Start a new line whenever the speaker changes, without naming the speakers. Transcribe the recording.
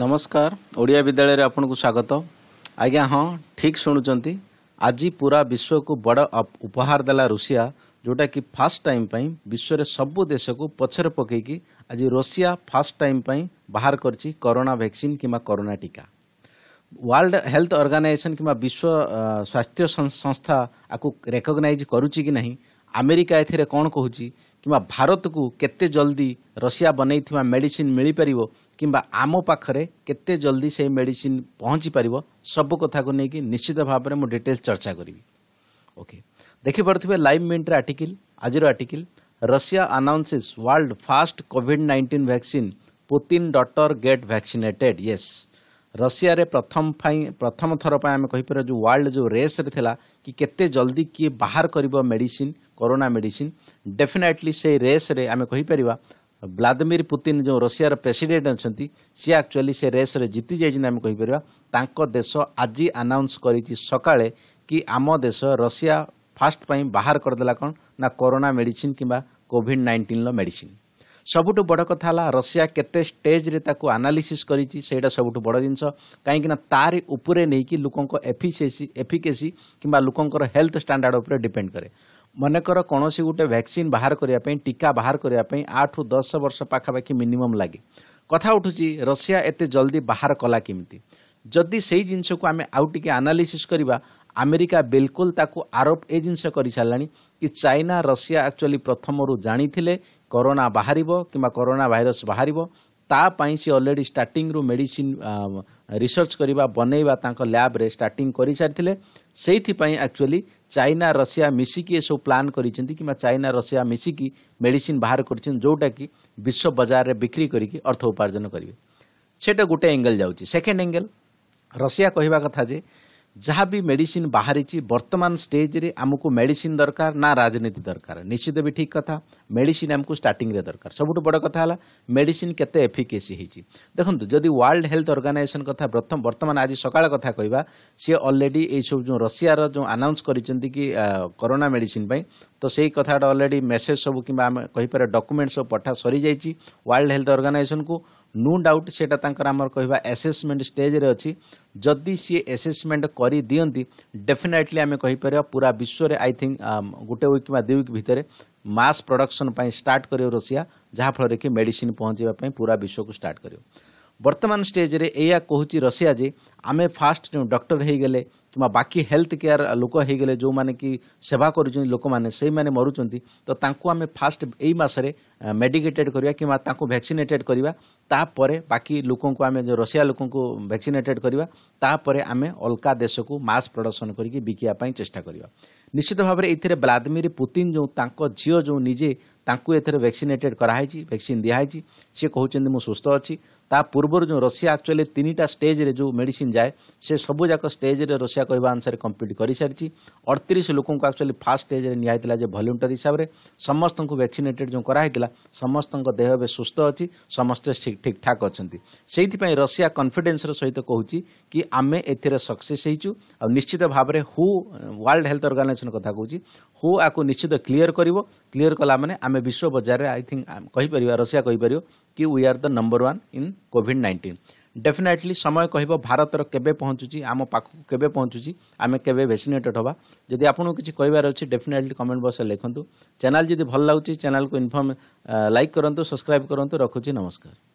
ନମସ୍କାର ଓଡ଼ିଆ ବିଦ୍ୟାଳୟରେ ଆପଣଙ୍କୁ ସ୍ୱାଗତ ଆଜ୍ଞା ହଁ ଠିକ୍ ଶୁଣୁଛନ୍ତି ଆଜି ପୁରା ବିଶ୍ୱକୁ ବଡ଼ ଉପହାର ଦେଲା ରୁଷିଆ ଯେଉଁଟାକି ଫାର୍ଷ୍ଟ ଟାଇମ୍ ପାଇଁ ବିଶ୍ୱରେ ସବୁ ଦେଶକୁ ପଛରେ ପକାଇକି ଆଜି ରୁଷିଆ ଫାର୍ଷ୍ଟ ଟାଇମ୍ ପାଇଁ ବାହାର କରିଛି କରୋନା ଭ୍ୟାକ୍ସିନ୍ କିମ୍ବା କରୋନା ଟୀକା ୱାର୍ଲଡ ହେଲ୍ଥ ଅର୍ଗାନାଇଜେସନ୍ କିମ୍ବା ବିଶ୍ୱ ସ୍ୱାସ୍ଥ୍ୟ ସଂସ୍ଥା ଆକୁ ରେକଗ୍ନାଇଜ୍ କରୁଛି କି ନାହିଁ ଆମେରିକା ଏଥିରେ କ'ଣ କହୁଛି କିମ୍ବା ଭାରତକୁ କେତେ ଜଲ୍ଦି ରଷିଆ ବନେଇଥିବା ମେଡ଼ିସିନ୍ ମିଳିପାରିବ କିମ୍ବା ଆମ ପାଖରେ କେତେ ଜଲ୍ଦି ସେହି ମେଡ଼ିସିନ୍ ପହଞ୍ଚିପାରିବ ସବୁ କଥାକୁ ନେଇକି ନିଶ୍ଚିତ ଭାବରେ ମୁଁ ଡିଟେଲ୍ ଚର୍ଚ୍ଚା କରିବି ଓକେ ଦେଖିପାରୁଥିବେ ଲାଇଭ୍ ମିଣ୍ଟ୍ର ଆର୍ଟିକିଲ୍ ଆଜିର article Russia announces world first COVID nineteen vaccine Putin daughter get vaccinated yes ରଷିଆରେ ପ୍ରଥମ ପାଇଁ ପ୍ରଥମ ଥର ପାଇଁ ଆମେ କହିପାରିବା ଯେଉଁ ୱାର୍ଲଡ ଯେଉଁ ରେସ୍ରେ ଥିଲା କି କେତେ ଜଲ୍ଦି କିଏ ବାହାର କରିବ ମେଡ଼ିସିନ୍ କରୋନା ମେଡିସିନ୍ ଡେଫିନେଟଲି ସେଇ ରେସ୍ରେ ଆମେ କହିପାରିବା ଭ୍ଲାଦିମିର ପୁତିନ ଯେଉଁ ରଷିଆର ପ୍ରେସିଡେଣ୍ଟ ଅଛନ୍ତି ସିଏ ଆକ୍ଚୁଆଲି ସେ ରେସ୍ରେ ଜିତି ନା ଆମେ କହିପାରିବା ତାଙ୍କ ଦେଶ ଆଜି ଆନାଉନ୍ସ କରିଛି ସକାଳେ କି ଆମ ଦେଶ ରଷିଆ ଫାଷ୍ଟ ପାଇଁ ବାହାର କରିଦେଲା କ'ଣ ନା କରୋନା ମେଡିସିନ୍ କିମ୍ବା କୋଭିଡ୍ ନାଇଣ୍ଟିନ୍ର ମେଡିସିନ୍ ସବୁଠୁ ବଡ଼ କଥା ହେଲା ରଷିଆ କେତେ ଷ୍ଟେଜ୍ରେ ତାକୁ ଆନାଲିସିସ୍ କରିଛି ସେଇଟା ସବୁଠୁ ବଡ଼ ଜିନିଷ କାହିଁକିନା ତାରି ଉପରେ ନେଇକି ଲୋକଙ୍କ ଏଫିସିଏସି ଏଫିକେସି କିମ୍ବା ଲୋକଙ୍କର ହେଲ୍ଥ ଷ୍ଟାଣ୍ଡାର୍ଡ଼ ଉପରେ ଡିପେଣ୍ଡ କରେ ମନେକର କୌଣସି ଗୋଟେ ଭ୍ୟାକ୍ସିନ୍ ବାହାର କରିବା ପାଇଁ ଟୀକା ବାହାର କରିବା ପାଇଁ ଆଠରୁ ଦଶ ବର୍ଷ ପାଖାପାଖି ମିନିମମ୍ ଲାଗେ କଥା ଉଠୁଛି ରଷିଆ ଏତେ ଜଲ୍ଦି ବାହାର କଲା କେମିତି ଯଦି ସେଇ ଜିନିଷକୁ ଆମେ ଆଉ ଟିକେ ଆନାଲିସିସ୍ କରିବା ଆମେରିକା ବିଲକୁଲ ତାକୁ ଆରୋପ ଏ ଜିନିଷ କରିସାରିଲାଣି କି ଚାଇନା ରଷିଆ ଆକ୍ଚୁଆଲି ପ୍ରଥମରୁ ଜାଣିଥିଲେ କରୋନା ବାହାରିବ କିମ୍ବା କରୋନା ଭାଇରସ୍ ବାହାରିବ ତା ପାଇଁ ସେ ଅଲରେଡ଼ି ଷ୍ଟାର୍ଟିଂରୁ ମେଡ଼ିସିନ୍ ରିସର୍ଚ୍ଚ କରିବା ବନେଇବା ତାଙ୍କ ଲ୍ୟାବ୍ରେ ଷ୍ଟାର୍ଟିଂ କରିସାରିଥିଲେ ସେଇଥିପାଇଁ ଆକ୍ଚୁଆଲି चाइना रशिया मिसिकी सब प्लां कर चाइना रशिया मिसिकी मेडिसीन बाहर करोटा कि विश्व बजार में बिक्री करके अर्थ उपार्जन करेंगे सेटा गोटे एंगल जाऊँगी सेकेंड एंगल रशिया कहवा कथाजे ଯାହା ବି ମେଡିସିନ ବାହାରିଛି ବର୍ତ୍ତମାନ ଷ୍ଟେଜରେ ଆମକୁ ମେଡିସିନ ଦରକାର ନା ରାଜନୀତି ଦରକାର ନିଶ୍ଚିତ ବି ଠିକ୍ କଥା ମେଡିସିନ ଆମକୁ ଷ୍ଟାର୍ଟିଂରେ ଦରକାର ସବୁଠୁ ବଡ଼ କଥା ହେଲା ମେଡିସିନ କେତେ ଏଫିକେସି ହେଇଛି ଦେଖନ୍ତୁ ଯଦି ୱାର୍ଲଡ ହେଲ୍ଥ ଅର୍ଗାନାଇଜେସନ କଥା ବର୍ତ୍ତମାନ ଆଜି ସକାଳ କଥା କହିବା ସିଏ ଅଲରେଡି ଏଇସବୁ ଯେଉଁ ରଷିଆର ଯେଉଁ ଆନାଉନ୍ସ କରିଛନ୍ତି କି କରୋନା ମେଡିସିନ ପାଇଁ ତ ସେଇ କଥାଟା ଅଲରେଡି ମେସେଜ ସବୁ କିମ୍ବା ଆମେ କହିପାରିବା ଡକୁମେଣ୍ଟ ସବୁ ପଠା ସରିଯାଇଛି ୱାର୍ଲଡ ହେଲ୍ଥ ଅର୍ଗାନାଇଜେସନକୁ ନୋ ଡାଉଟ୍ ସେଇଟା ତାଙ୍କର ଆମର କହିବା ଆସେସମେଣ୍ଟ ଷ୍ଟେଜ୍ରେ ଅଛି ଯଦି ସିଏ ଆସେସମେଣ୍ଟ କରିଦିଅନ୍ତି ଡେଫିନେଟଲି ଆମେ କହିପାରିବା ପୁରା ବିଶ୍ୱରେ ଆଇ ଥିଙ୍କ ଗୋଟେ ୱିକ୍ କିମ୍ବା ଦୁଇ ୱିକ୍ ଭିତରେ ମାସ୍ ପ୍ରଡକ୍ସନ୍ ପାଇଁ ଷ୍ଟାର୍ଟ କରିବ ରୁଷିଆ ଯାହାଫଳରେ କି ମେଡ଼ିସିନ୍ ପହଞ୍ଚାଇବା ପାଇଁ ପୁରା ବିଶ୍ୱକୁ ଷ୍ଟାର୍ଟ କରିବ ବର୍ତ୍ତମାନ ଷ୍ଟେଜ୍ରେ ଏଇଆ କହୁଛି ରଷିଆ ଯେ ଆମେ ଫାଷ୍ଟ ଯେଉଁ ଡକ୍ଟର ହେଇଗଲେ تما باقی হেলথ কেয়ার লোক হে গলে জো মানে কি সেবা করু জন লোক মানে সেই মানে মরু চন্তি তো তাকু আমি ফাস্ট এই মাসরে মেডিকেটেড করিবা কিমা তাকু ভ্যাক্সিনেটেড করিবা তাপরে বাকি লোককো আমি যে россия লোককো ভ্যাক্সিনেটেড করিবা তাপরে আমি অলকা দেশକୁ মাস প্রোডাকশন করি কি বিকি পাই চেষ্টা করিবা নিশ্চিত ভাবে এতিরে 블াদমির পুতিন জো তাককো জিও জো নিজে তাককো এতিরে ভ্যাক্সিনেটেড করা হাই জি ভ্যাকসিন দিহাই জি ସେ କହୁଛନ୍ତି ମୁଁ ସୁସ୍ଥ ଅଛି ତା ପୂର୍ବରୁ ଯେଉଁ ରଷିଆ ଆକ୍ଚୁଆଲି ତିନିଟା ଷ୍ଟେଜ୍ରେ ଯେଉଁ ମେଡ଼ିସିନ୍ ଯାଏ ସେ ସବୁଯାକ ଷ୍ଟେଜ୍ରେ ରଷିଆ କହିବା ଅନୁସାରେ କମ୍ପ୍ଲିଟ୍ କରିସାରିଛି ଅଠତିରିଶ ଲୋକଙ୍କୁ ଆକ୍ଚୁଆଲି ଫାର୍ଷ୍ଟ ଷ୍ଟେଜ୍ରେ ନିଆହେଇଥିଲା ଯେ ଭଲ୍ୟୁଣ୍ଟର ହିସାବରେ ସମସ୍ତଙ୍କୁ ଭ୍ୟାକ୍ସିନେଟେଡ୍ ଯେଉଁ କରାହେଇଥିଲା ସମସ୍ତଙ୍କ ଦେହ ଏବେ ସୁସ୍ଥ ଅଛି ସମସ୍ତେ ଠିକ୍ଠାକ୍ ଅଛନ୍ତି ସେଇଥିପାଇଁ ରଷିଆ କନଫିଡେନ୍ସର ସହିତ କହୁଛି କି ଆମେ ଏଥିରେ ସକ୍ସେସ୍ ହେଇଛୁ ଆଉ ନିଶ୍ଚିତ ଭାବରେ ହୁ ୱାର୍ଲଡ ହେଲ୍ଥ ଅର୍ଗାନାଇଜେସନ୍ କଥା କହୁଛି ହୁ ଆକୁ ନିଶ୍ଚିତ କ୍ଲିୟର କରିବ କ୍ଲିୟର କଲା ମାନେ ଆମେ ବିଶ୍ୱ ବଜାରରେ ଆଇ ଥିଙ୍କ କହିପାରିବା ରଷିଆ କହିପାରିବ କି we are the number one in COVID nineteen definitely ସମୟ କହିବ ଭାରତର କେବେ ପହଞ୍ଚୁଛି ଆମ ପାଖକୁ କେବେ ପହଞ୍ଚୁଛି ଆମେ କେବେ ଭ୍ୟାକ୍ସିନେଟେଡ୍ ହେବା ଯଦି ଆପଣଙ୍କୁ କିଛି କହିବାର ଅଛି ଡେଫିନେଟଲି କମେଣ୍ଟ ବକ୍ସରେ ଲେଖନ୍ତୁ ଚ୍ୟାନେଲ୍ ଯଦି ଭଲ ଲାଗୁଛି ଚ୍ୟାନେଲ୍କୁ ଇନଫର୍ମ ଲାଇକ୍ କରନ୍ତୁ ସବସ୍କ୍ରାଇବ୍ କରନ୍ତୁ ରଖୁଛି ନମସ୍କାର